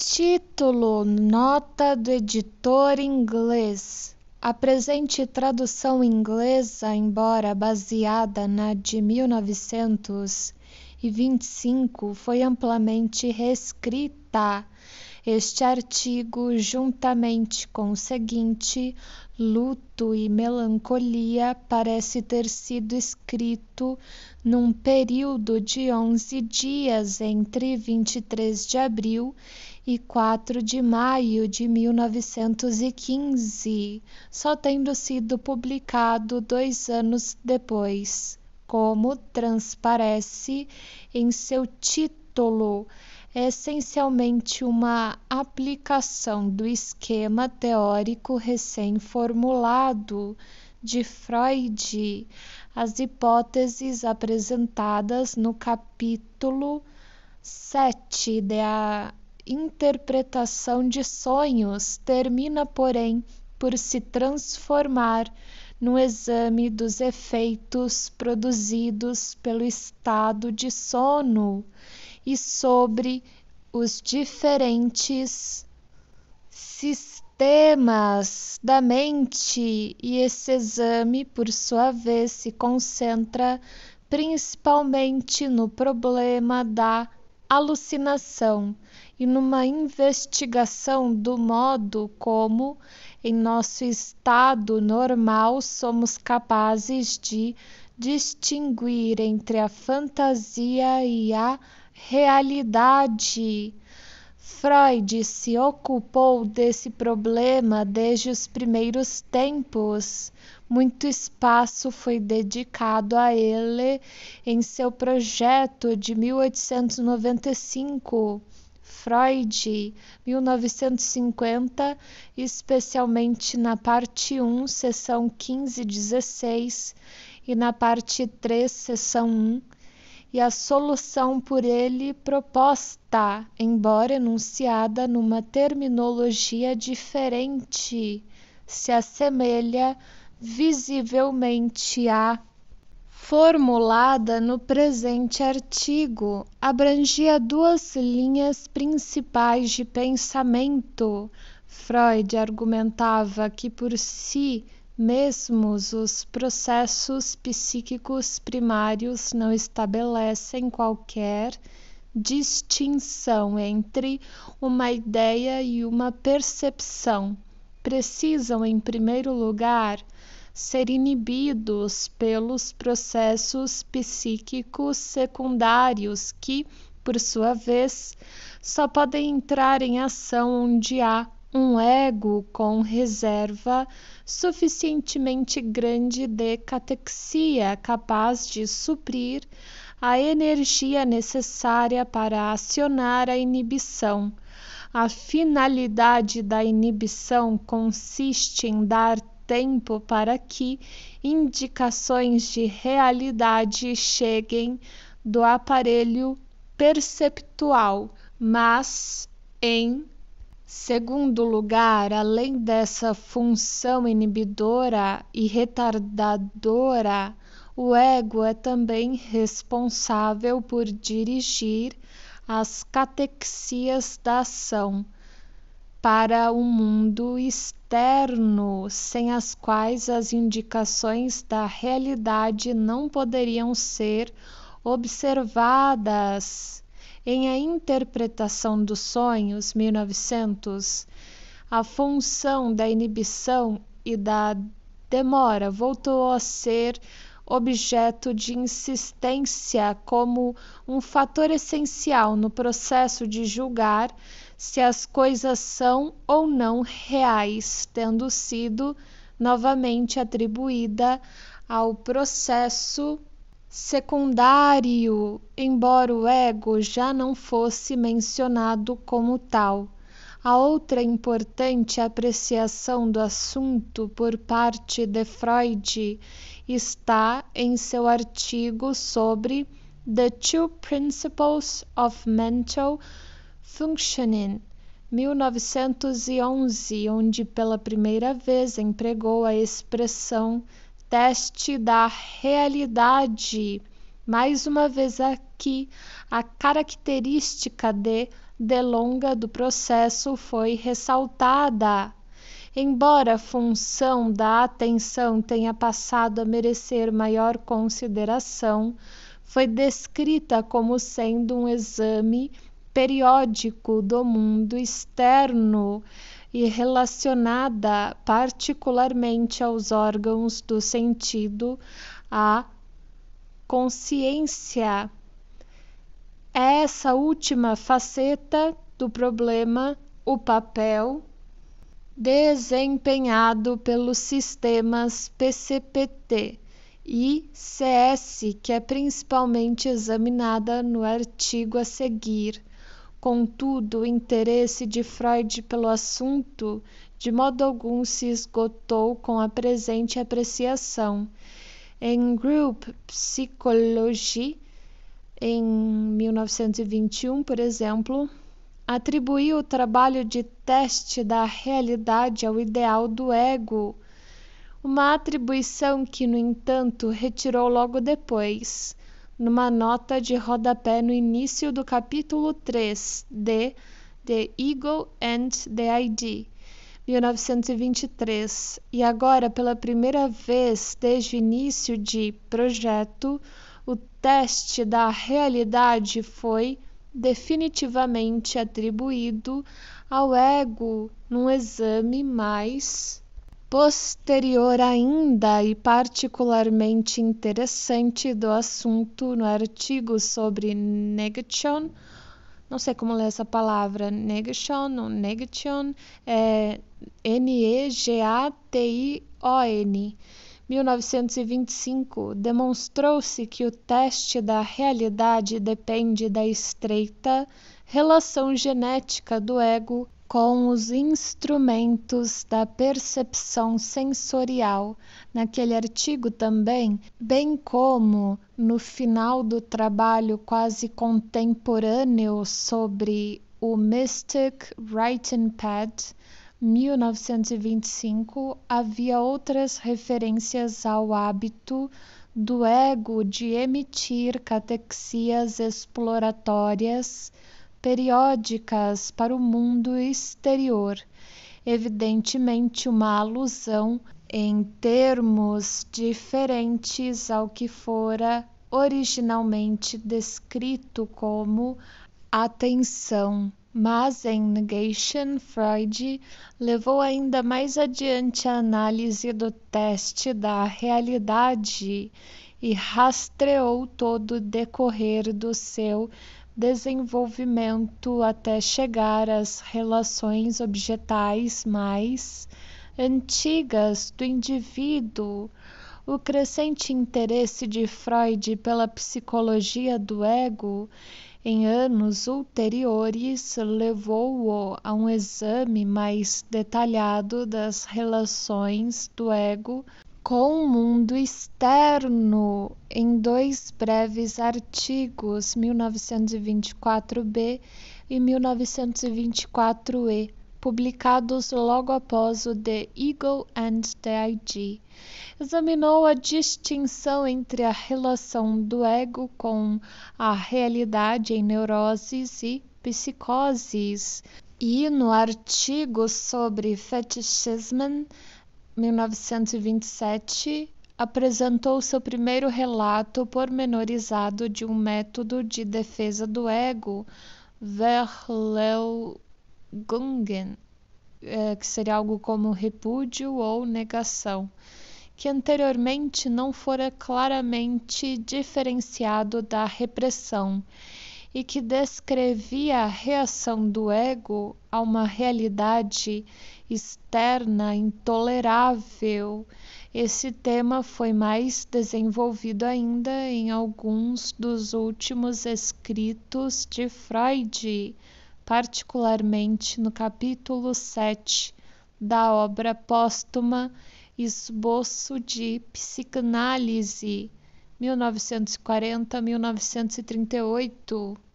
Título: Nota do editor inglês. A presente tradução inglesa, embora baseada na de 1925, foi amplamente reescrita. Este artigo, juntamente com o seguinte, Luto e Melancolia, parece ter sido escrito num período de 11 dias entre 23 de abril e 4 de maio de 1915, só tendo sido publicado dois anos depois, como transparece em seu título. É essencialmente uma aplicação do esquema teórico recém-formulado de Freud as hipóteses apresentadas no capítulo 7 da interpretação de sonhos termina, porém, por se transformar no exame dos efeitos produzidos pelo estado de sono e sobre os diferentes sistemas da mente, e esse exame, por sua vez, se concentra principalmente no problema da alucinação e numa investigação do modo como, em nosso estado normal, somos capazes de distinguir entre a fantasia e a realidade. Freud se ocupou desse problema desde os primeiros tempos. Muito espaço foi dedicado a ele em seu projeto de 1895. Freud, 1950, especialmente na parte 1, seção 15 e 16, e na parte 3, seção 1, e a solução por ele proposta, embora enunciada numa terminologia diferente, se assemelha visivelmente a formulada no presente artigo abrangia duas linhas principais de pensamento. Freud argumentava que por si mesmos os processos psíquicos primários não estabelecem qualquer distinção entre uma ideia e uma percepção. Precisam, em primeiro lugar, ser inibidos pelos processos psíquicos secundários que, por sua vez, só podem entrar em ação onde há um ego com reserva suficientemente grande de catexia capaz de suprir a energia necessária para acionar a inibição. A finalidade da inibição consiste em dar tempo para que indicações de realidade cheguem do aparelho perceptual, mas em Segundo lugar, além dessa função inibidora e retardadora, o ego é também responsável por dirigir as catexias da ação para o mundo externo externo sem as quais as indicações da realidade não poderiam ser observadas. Em A Interpretação dos Sonhos, 1900, a função da inibição e da demora voltou a ser objeto de insistência como um fator essencial no processo de julgar se as coisas são ou não reais, tendo sido novamente atribuída ao processo secundário, embora o ego já não fosse mencionado como tal. A outra importante apreciação do assunto por parte de Freud está em seu artigo sobre The Two Principles of Mental Functioning, 1911, onde pela primeira vez empregou a expressão teste da realidade, mais uma vez aqui a característica de delonga do processo foi ressaltada. Embora a função da atenção tenha passado a merecer maior consideração, foi descrita como sendo um exame periódico do mundo externo e relacionada particularmente aos órgãos do sentido, a consciência. é Essa última faceta do problema, o papel desempenhado pelos sistemas PCPT e CS, que é principalmente examinada no artigo a seguir contudo o interesse de freud pelo assunto de modo algum se esgotou com a presente apreciação em Group Psychology, em 1921, por exemplo, atribuiu o trabalho de teste da realidade ao ideal do ego, uma atribuição que, no entanto, retirou logo depois numa nota de rodapé no início do capítulo 3 de The Eagle and the ID, 1923, e agora, pela primeira vez desde o início de projeto, o teste da realidade foi definitivamente atribuído ao ego num exame mais posterior ainda e particularmente interessante do assunto no artigo sobre negation. Não sei como ler essa palavra, negation ou negation, é N-E-G-A-T-I-O-N. 1925, demonstrou-se que o teste da realidade depende da estreita relação genética do ego com os instrumentos da percepção sensorial, naquele artigo também, bem como no final do trabalho quase contemporâneo sobre o Mystic Writing Pad, 1925, havia outras referências ao hábito do ego de emitir catexias exploratórias periódicas para o mundo exterior, evidentemente uma alusão em termos diferentes ao que fora originalmente descrito como atenção. Mas em Negation, Freud levou ainda mais adiante a análise do teste da realidade e rastreou todo o decorrer do seu desenvolvimento até chegar às relações objetais mais antigas do indivíduo. O crescente interesse de Freud pela psicologia do ego em anos ulteriores levou-o a um exame mais detalhado das relações do ego com o mundo externo em dois breves artigos, 1924b e 1924e, publicados logo após o The Eagle and the IG. Examinou a distinção entre a relação do ego com a realidade em neuroses e psicoses. E no artigo sobre fetichismo, 1927, apresentou seu primeiro relato pormenorizado de um método de defesa do ego, Verleugungen, é, que seria algo como repúdio ou negação, que anteriormente não fora claramente diferenciado da repressão e que descrevia a reação do ego a uma realidade externa, intolerável. Esse tema foi mais desenvolvido ainda em alguns dos últimos escritos de Freud, particularmente no capítulo 7 da obra póstuma Esboço de Psicanálise, 1940-1938